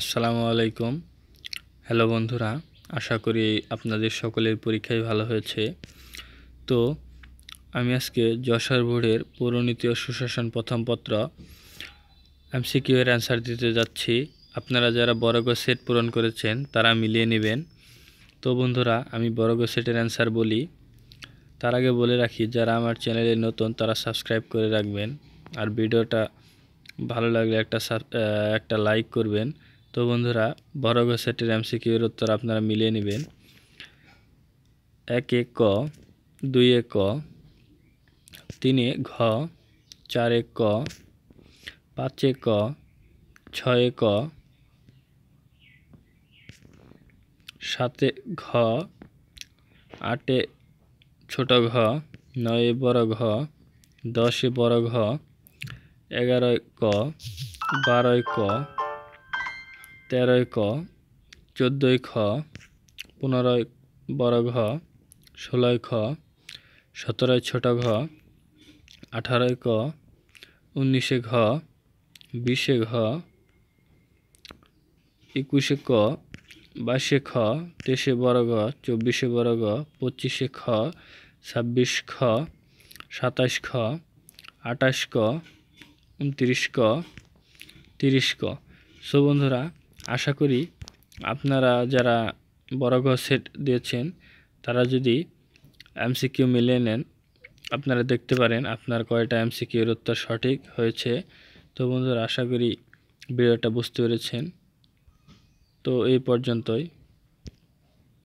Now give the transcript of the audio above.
আসসালামু আলাইকুম হ্যালো বন্ধুরা আশা করি আপনাদের সকলের পরীক্ষায় ভালো হয়েছে তো আমি আজকে যশোর বোর্ডের পৌরনীতি ও সুশাসন প্রথম পত্র এমসিকিউ এর অ্যান্সার দিতে যাচ্ছি আপনারা যারা বর্গ সেট পূরণ করেছেন তারা মিলিয়ে নেবেন তো বন্ধুরা আমি বর্গ সেটের অ্যান্সার বলি তার আগে বলে রাখি যারা আমার চ্যানেলে নতুন তারা সাবস্ক্রাইব করে রাখবেন আর ভিডিওটা ভালো লাগলে একটা একটা লাইক করবেন তো বন্ধুরা বড় গোসাটির এমসিকিউর উত্তর আপনারা মিলিয়ে নেবেন এক এক ক দুই এক ক তিনে ঘ চার এক ক পাঁচ এক ক ছয় ক সাতে ঘ আটে ছোট ঘ নয় বড় ঘ দশে বড় ঘ এগারোয় ক বারোয় ক তেরোই ক চোদ্দোই খ পনেরোই বড় ঘ ষোলোই খ সতেরোই ছোট ঘ আঠারোই ক উনিশে ঘ বিশে ঘ একুশে ক বাইশে খ তেইশে বড় ঘ চব্বিশে বড় ঘ পঁচিশে খ ছাব্বিশ খ সাতাশ খ আটাশ ক উনত্রিশ ক তিরিশ ক সো বন্ধুরা আশা করি আপনারা যারা বড় ঘর সেট দিয়েছেন তারা যদি এমসিকিউ মিলিয়ে নেন আপনারা দেখতে পারেন আপনার কয়টা এমসিকিউর উত্তর সঠিক হয়েছে তো বন্ধুরা আশা করি ভিডিওটা বুঝতে পেরেছেন তো এই পর্যন্তই